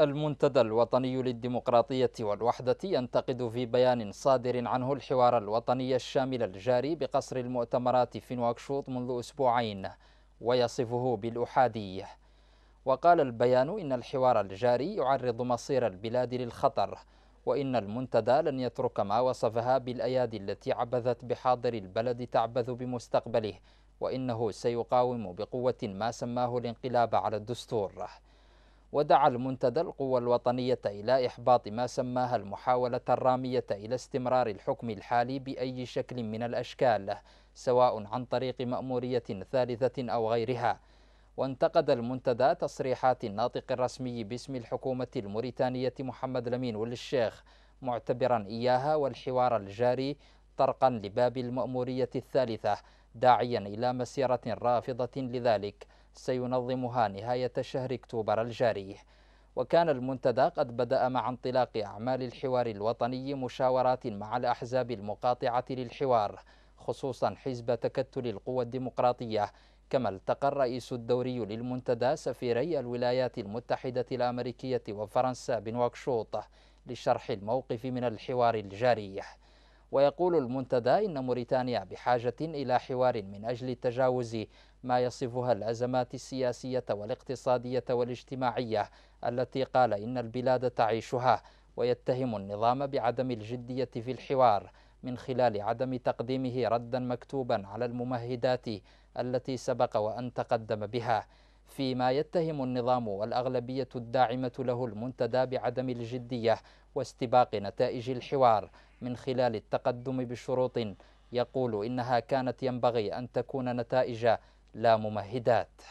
المنتدى الوطني للديمقراطية والوحدة ينتقد في بيان صادر عنه الحوار الوطني الشامل الجاري بقصر المؤتمرات في نواكشوط منذ أسبوعين ويصفه بالأحادية وقال البيان إن الحوار الجاري يعرض مصير البلاد للخطر وإن المنتدى لن يترك ما وصفها بالأيادي التي عبثت بحاضر البلد تعبث بمستقبله وإنه سيقاوم بقوة ما سماه الانقلاب على الدستور ودعا المنتدى القوى الوطنية إلى إحباط ما سماها المحاولة الرامية إلى استمرار الحكم الحالي بأي شكل من الأشكال سواء عن طريق مأمورية ثالثة أو غيرها وانتقد المنتدى تصريحات الناطق الرسمي باسم الحكومة الموريتانية محمد لمين والشيخ معتبرا إياها والحوار الجاري طرقا لباب المأمورية الثالثة داعيا إلى مسيرة رافضة لذلك سينظمها نهاية شهر أكتوبر الجاري وكان المنتدى قد بدأ مع انطلاق أعمال الحوار الوطني مشاورات مع الأحزاب المقاطعة للحوار خصوصا حزب تكتل القوى الديمقراطية كما التقى الرئيس الدوري للمنتدى سفيري الولايات المتحدة الأمريكية وفرنسا بنواكشوط لشرح الموقف من الحوار الجاري ويقول المنتدى إن موريتانيا بحاجة إلى حوار من أجل تجاوز ما يصفها الأزمات السياسية والاقتصادية والاجتماعية التي قال إن البلاد تعيشها ويتهم النظام بعدم الجدية في الحوار من خلال عدم تقديمه ردا مكتوبا على الممهدات التي سبق وأن تقدم بها فيما يتهم النظام والأغلبية الداعمة له المنتدى بعدم الجدية واستباق نتائج الحوار من خلال التقدم بشروط يقول إنها كانت ينبغي أن تكون نتائج لا ممهدات